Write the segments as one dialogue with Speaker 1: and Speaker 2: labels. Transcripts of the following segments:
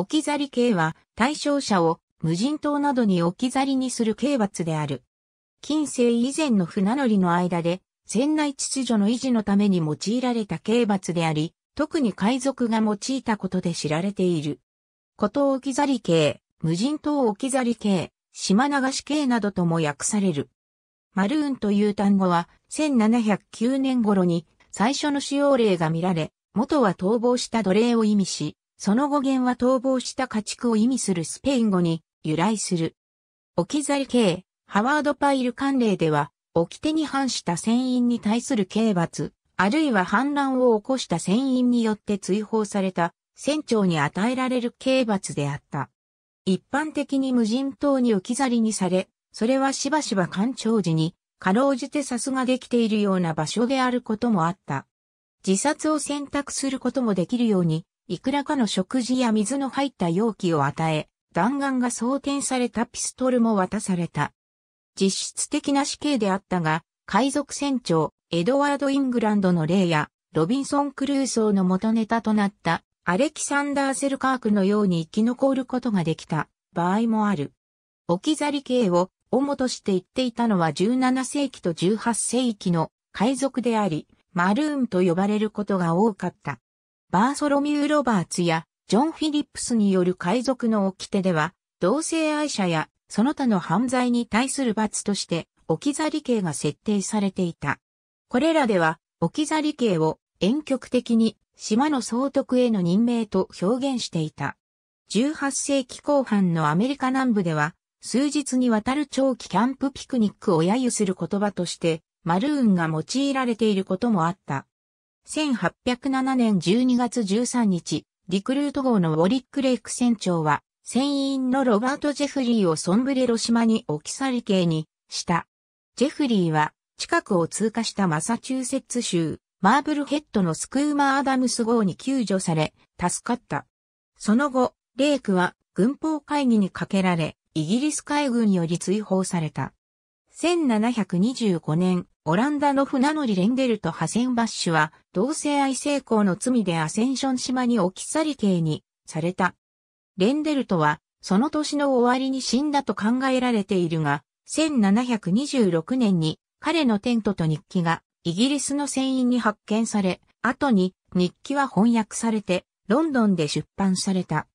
Speaker 1: 置き去り刑は対象者を無人島などに置き去りにする刑罰である。近世以前の船乗りの間で、船内秩序の維持のために用いられた刑罰であり、特に海賊が用いたことで知られている。こと置き去り刑、無人島置き去り刑、島流し刑などとも訳される。マルーンという単語は、1709年頃に最初の使用例が見られ、元は逃亡した奴隷を意味し、その語源は逃亡した家畜を意味するスペイン語に由来する。置き去り刑、ハワード・パイル慣例では、掟に反した船員に対する刑罰、あるいは反乱を起こした船員によって追放された船長に与えられる刑罰であった。一般的に無人島に置き去りにされ、それはしばしば干潮時に、かろうじて殺ができているような場所であることもあった。自殺を選択することもできるようにいくらかの食事や水の入った容器を与え、弾丸が装填されたピストルも渡された。実質的な死刑であったが、海賊船長、エドワード・イングランドの例や、ロビンソン・クルーソーの元ネタとなった、アレキサンダー・セルカークのように生き残ることができた場合もある。置き去り刑を主として言っていたのは17世紀と18世紀の海賊であり、マルーンと呼ばれることが多かった。バーソロミュー・ロバーツやジョン・フィリップスによる海賊の掟では、同性愛者やその他の犯罪に対する罰として置き去り刑が設定されていた。これらでは置き去り刑を遠極的に島の総督への任命と表現していた。18世紀後半のアメリカ南部では、数日にわたる長期キャンプピクニックを揶揄する言葉として、マルーンが用いられていることもあった。1807年12月13日、リクルート号のウォリック・レイク船長は、船員のロバート・ジェフリーをソンブレロ島に置き去り刑にした。ジェフリーは、近くを通過したマサチューセッツ州、マーブルヘッドのスクーマー・アダムス号に救助され、助かった。その後、レイクは軍法会議にかけられ、イギリス海軍より追放された。1725年、オランダの船乗りレンデルとハセンバッシュは、同性愛性交の罪でアセンション島に置き去り刑にされた。レンデルトは、その年の終わりに死んだと考えられているが、1726年に彼のテントと日記がイギリスの船員に発見され、後に日記は翻訳されてロンドンで出版された。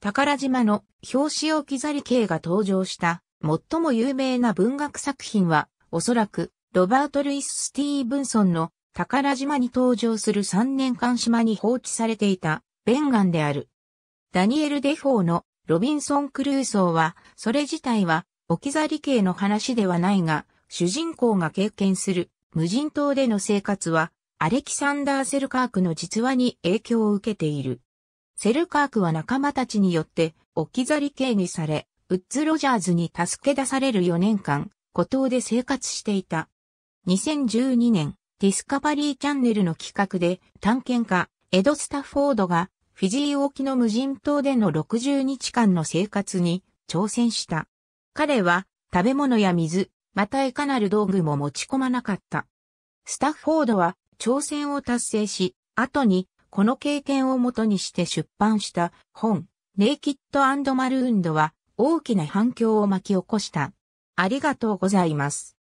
Speaker 1: 宝島の表紙置き去り刑が登場した最も有名な文学作品はおそらくロバート・ルイス・スティーブンソンの宝島に登場する3年間島に放置されていたベンガンである。ダニエル・デフォーのロビンソン・クルーソーは、それ自体は置き去り系の話ではないが、主人公が経験する無人島での生活は、アレキサンダー・セルカークの実話に影響を受けている。セルカークは仲間たちによって置き去り系にされ、ウッズ・ロジャーズに助け出される4年間、孤島で生活していた。2012年、ディスカバリーチャンネルの企画で探検家、エド・スタッフォードがフィジー沖の無人島での60日間の生活に挑戦した。彼は食べ物や水、またいかなる道具も持ち込まなかった。スタッフォードは挑戦を達成し、後にこの経験をもとにして出版した本、ネイキッドマルーンドは大きな反響を巻き起こした。ありがとうございます。